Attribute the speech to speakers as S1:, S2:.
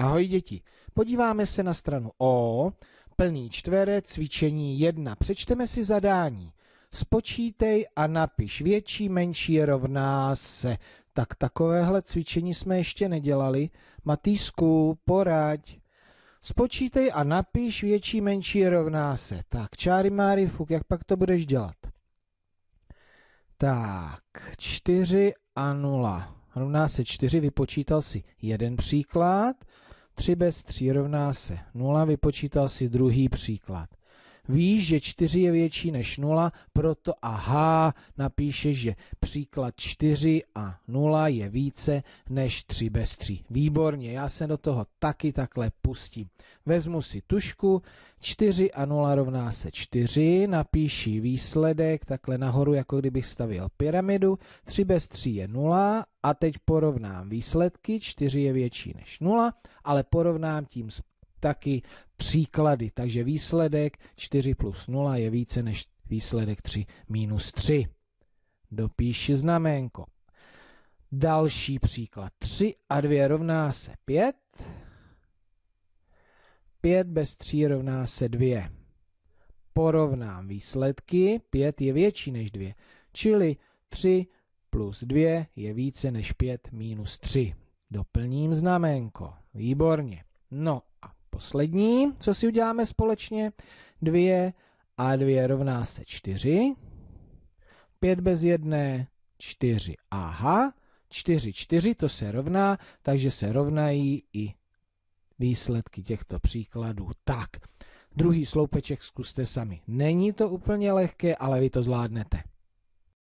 S1: Ahoj děti, podíváme se na stranu O, plný čtverec, cvičení 1. Přečteme si zadání. Spočítej a napiš větší, menší rovná se. Tak takovéhle cvičení jsme ještě nedělali. Matýsku, poraď. Spočítej a napiš větší, menší rovná se. Tak, čáry máry, fuk, jak pak to budeš dělat? Tak, 4 a 0 rovná se 4, vypočítal si jeden příklad, 3 bez 3 rovná se 0, vypočítal si druhý příklad. Víš, že 4 je větší než 0, proto aha, napíšeš, že příklad 4 a 0 je více než 3 bez 3. Výborně, já se do toho taky takhle pustím. Vezmu si tušku, 4 a 0 rovná se 4, napíši výsledek takhle nahoru, jako kdybych stavil pyramidu, 3 bez 3 je 0 a teď porovnám výsledky, 4 je větší než 0, ale porovnám tím taky příklady. Takže výsledek 4 plus 0 je více než výsledek 3 minus 3. Dopíši znaménko. Další příklad. 3 a 2 rovná se 5. 5 bez 3 rovná se 2. Porovnám výsledky. 5 je větší než 2. Čili 3 plus 2 je více než 5 minus 3. Doplním znaménko. Výborně. No a poslední, co si uděláme společně. 2 a 2 rovná se 4. 5 bez 1, 4. Aha, 4, 4, to se rovná, takže se rovnají i výsledky těchto příkladů. Tak, druhý sloupeček zkuste sami. Není to úplně lehké, ale vy to zvládnete.